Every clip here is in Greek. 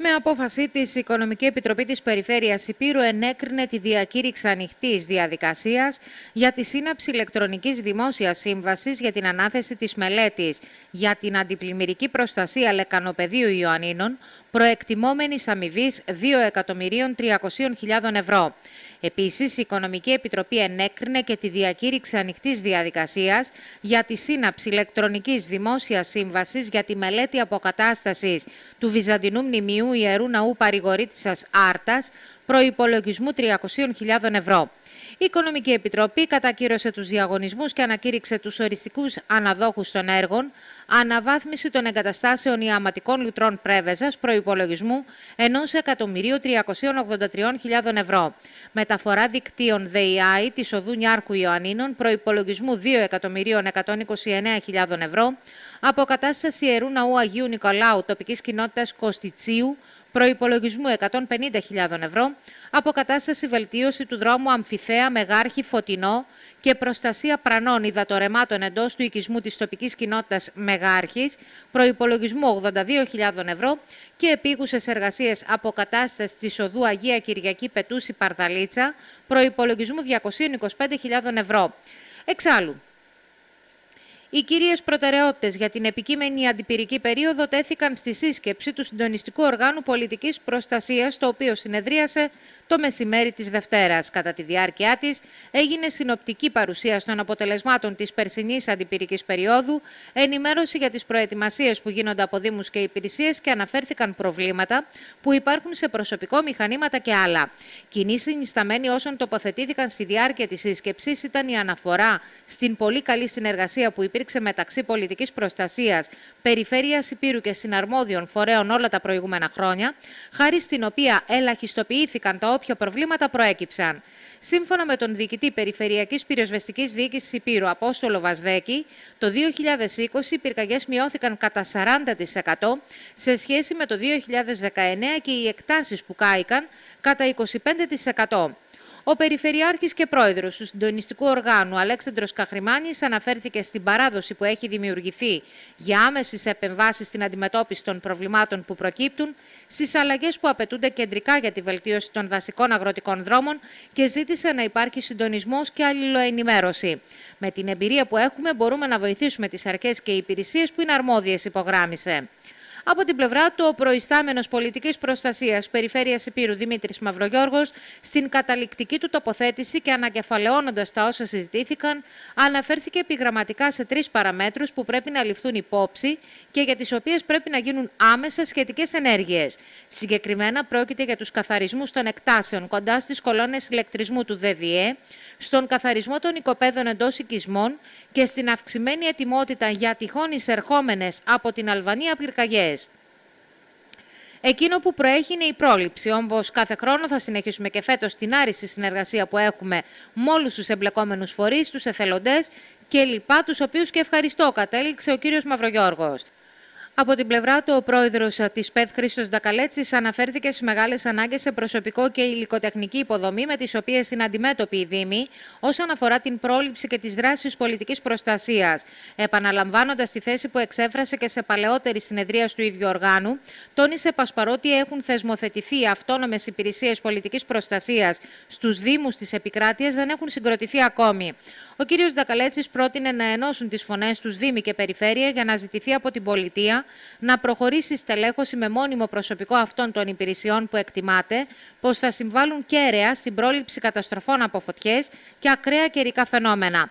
Με απόφαση της Οικονομική Επιτροπή της Περιφέρειας Υπήρου ενέκρινε τη διακήρυξη ανοιχτής διαδικασίας για τη σύναψη ηλεκτρονικής δημόσιας σύμβασης για την ανάθεση της μελέτης για την αντιπλημμυρική προστασία λεκανοπεδίου Ιωαννίνων προεκτιμόμενης αμοιβής 2.300.000 ευρώ. Επίσης, η Οικονομική Επιτροπή ενέκρινε και τη διακήρυξη ανοιχτής διαδικασίας για τη σύναψη ηλεκτρονικής δημόσιας σύμβασης για τη μελέτη αποκατάστασης του Βυζαντινού Μνημείου Ιερού Ναού Παρηγορήτησας Άρτας, προπολογισμού 300.000 ευρώ. Η Οικονομική Επιτροπή κατακύρωσε τους διαγωνισμούς και ανακήρυξε τους οριστικούς αναδόχους των έργων, αναβάθμιση των εγκαταστάσεων ιαματικών λουτρών ενός εκατομμυρίου 1.383.000 ευρώ. Μεταφορά δικτύων ΔΕΙΑΙ της Οδού Νιάρχου Ιωαννίνων προϋπολογισμού 2.129.000 ευρώ. Αποκατάσταση ιερού ναού Αγίου Νικολάου τοπικής κοινότητας Κωστιτσίου προϋπολογισμού 150.000 ευρώ, αποκατάσταση βελτίωση του δρόμου Αμφιθέα Μεγάρχη Φωτεινό και προστασία πρανών υδατορεμάτων εντός του οικισμού της τοπικής κοινότητας Μεγάρχης, προϋπολογισμού 82.000 ευρώ και επίγουσες εργασίες αποκατάστασης της οδού Αγία Κυριακή Πετούση Παρδαλίτσα, προϋπολογισμού 225.000 ευρώ. Εξάλλου, οι κύριες προτεραιότητες για την επικείμενη αντιπυρική περίοδο τέθηκαν στη σύσκεψη του Συντονιστικού Οργάνου Πολιτικής Προστασίας, το οποίο συνεδρίασε το μεσημέρι της Δευτέρας. Κατά τη διάρκεια της έγινε συνοπτική παρουσία... των αποτελεσμάτων της περσινής αντιπυρικής περίοδου, ενημέρωση για τις προετοιμασίες που γίνονται από δήμους και υπηρεσίες και αναφέρθηκαν προβλήματα που υπάρχουν σε προσωπικό, μηχανήματα και άλλα. Κοινή συνισταμένη όσων τοποθετήθηκαν στη διάρκεια της σύσκεψης ήταν η αναφορά στην πολύ καλή συνεργασία που υπήρξε μεταξύ πολιτικής προστασίας, περιφέρειας Υπήρου και συναρμόδιων φορέων όλα τα προηγούμενα χρόνια, χάρη στην οποία ελαχιστοποιήθηκαν τα όποια προβλήματα προέκυψαν. Σύμφωνα με τον διοικητή Περιφερειακής Πυροσβεστικής Διοίκησης Υπήρου, Απόστολο Βασδέκη, το 2020 οι πυρκαγιές μειώθηκαν κατά 40% σε σχέση με το 2019 και οι εκτάσεις που κάηκαν κατά 25%. Ο Περιφερειάρχης και Πρόεδρος του Συντονιστικού Οργάνου Αλέξανδρος Καχρημάνης αναφέρθηκε στην παράδοση που έχει δημιουργηθεί για άμεσης επεμβάσεις στην αντιμετώπιση των προβλημάτων που προκύπτουν, στις αλλαγές που απαιτούνται κεντρικά για τη βελτίωση των βασικών αγροτικών δρόμων και ζήτησε να υπάρχει συντονισμός και αλληλοενημέρωση. Με την εμπειρία που έχουμε μπορούμε να βοηθήσουμε τις αρχές και οι υπηρεσίες που είναι αρμόδιες, υπογράμμισε. Από την πλευρά του, ο προϊστάμενος πολιτικής προστασίας Περιφέρειας Υπήρου Δημήτρης Μαυρογιώργος, στην καταληκτική του τοποθέτηση και ανακεφαλαιώνοντας τα όσα συζητήθηκαν, αναφέρθηκε επιγραμματικά σε τρεις παραμέτρους που πρέπει να ληφθούν υπόψη και για τις οποίες πρέπει να γίνουν άμεσα σχετικές ενέργειες. Συγκεκριμένα, πρόκειται για τους καθαρισμούς των εκτάσεων κοντά στις κολόνες ηλεκτρισμού του ΔΔΕ, στον καθαρισμό των οικοπαίδων εντός οικισμών και στην αυξημένη ετοιμότητα για τυχόν εισερχόμενες από την Αλβανία πυρκαγιές. Εκείνο που προέχει είναι η πρόληψη. Όμως, κάθε χρόνο θα συνεχίσουμε και φέτος την άριστη συνεργασία που έχουμε με όλους τους εμπλεκόμενους φορείς, τους εθελοντές κλπ, τους οποίους και ευχαριστώ, κατέληξε ο κύριος Μαυρογιώργος. Από την πλευρά του, ο πρόεδρος της ΠΕΔ Χρήστος Ντακαλέτση αναφέρθηκε στις μεγάλες ανάγκες σε προσωπικό και υλικοτεχνική υποδομή με τις οποίες είναι αντιμέτωποι οι Δήμοι όσον αφορά την πρόληψη και τις δράσεις πολιτικής προστασίας. Επαναλαμβάνοντας τη θέση που εξέφρασε και σε παλαιότερη συνεδρία του ίδιου οργάνου, τόνισε πως παρότι έχουν θεσμοθετηθεί αυτόνομες υπηρεσίες πολιτικής προστασίας στους Δήμους της επικράτειας, δεν έχουν συγκροτηθεί ακόμη. Ο κ. Δακαλέτσης πρότεινε να ενώσουν τις φωνές τους Δήμη και Περιφέρεια για να ζητηθεί από την πολιτεία να προχωρήσει στελέχωση με μόνιμο προσωπικό αυτών των υπηρεσιών που εκτιμάται, πως θα συμβάλλουν κέραια στην πρόληψη καταστροφών από φωτιές και ακραία καιρικά φαινόμενα.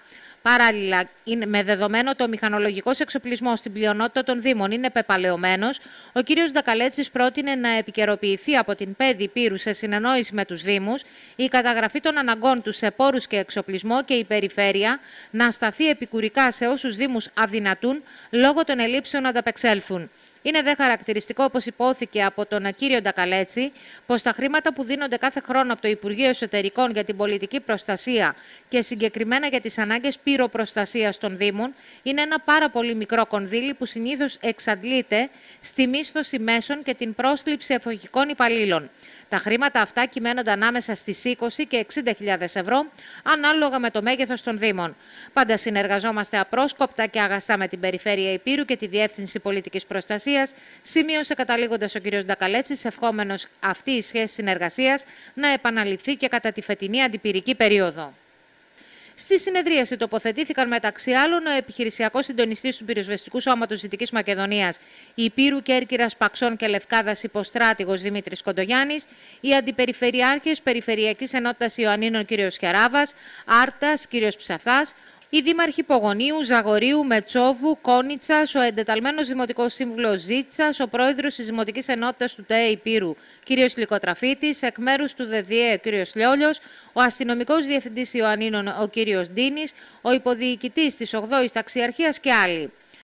Παράλληλα, είναι, με δεδομένο το μηχανολογικό εξοπλισμό στην πλειονότητα των Δήμων είναι πεπαλαιωμένος, ο κ. Δακαλέτσης πρότεινε να επικαιροποιηθεί από την ΠΕΔΗ Πύρου σε συνεννόηση με τους Δήμους η καταγραφή των αναγκών τους σε πόρους και εξοπλισμό και η περιφέρεια να σταθεί επικουρικά σε όσους Δήμους αδυνατούν λόγω των ελλείψεων ανταπεξέλθουν. Είναι δε χαρακτηριστικό, όπως υπόθηκε από τον κύριο Ντακαλέτσι, πως τα χρήματα που δίνονται κάθε χρόνο από το Υπουργείο Εσωτερικών για την πολιτική προστασία και συγκεκριμένα για τις ανάγκες πυροπροστασίας των Δήμων είναι ένα πάρα πολύ μικρό κονδύλι που συνήθως εξαντλείται στη μίσθωση μέσων και την πρόσληψη εφοχικών υπαλλήλων. Τα χρήματα αυτά κυμαίνονται ανάμεσα στις 20 και 60.000 ευρώ, ανάλογα με το μέγεθος των Δήμων. Πάντα συνεργαζόμαστε απρόσκοπτα και αγαστά με την Περιφέρεια Υπήρου και τη Διεύθυνση Πολιτικής Προστασίας, σημείωσε καταλήγοντας ο κ. Ντακαλέτσης, ευχόμενος αυτή η σχέση συνεργασίας να επαναληφθεί και κατά τη φετινή αντιπυρική περίοδο. Στη συνεδρίαση τοποθετήθηκαν μεταξύ άλλων ο επιχειρησιακός συντονιστής του πυροσβεστικού σώματος Δυτικής Μακεδονίας, η Υπήρου Κέρκυρας Παξών και Λευκάδας Υποστράτηγος Δημήτρης Κοντογιάννης, οι αντιπεριφερειάρχες Περιφερειακής Ενότητας Ιωαννίνων κ. Χεράβας, Άρτας κ. Ψαθάς, οι δήμαρχοι Πογονίου, Ζαγορίου, Μετσόβου, Κόνιτσας, ο εντεταλμένος Δημοτικός Σύμβουλος Ζήτσας, ο πρόεδρος της Δημοτικής Ενότητας του ΤΕΕ Υπήρου, κ. Λικοτραφίτη, εκ μέρους του ΔΔΕ, κ. Λιόλιος, ο αστυνομικός διευθυντής Ιωαννίνων, ο κ. Ντίνης, ο υποδιοικητής της 8η Ταξιαρχίας και άλλοι.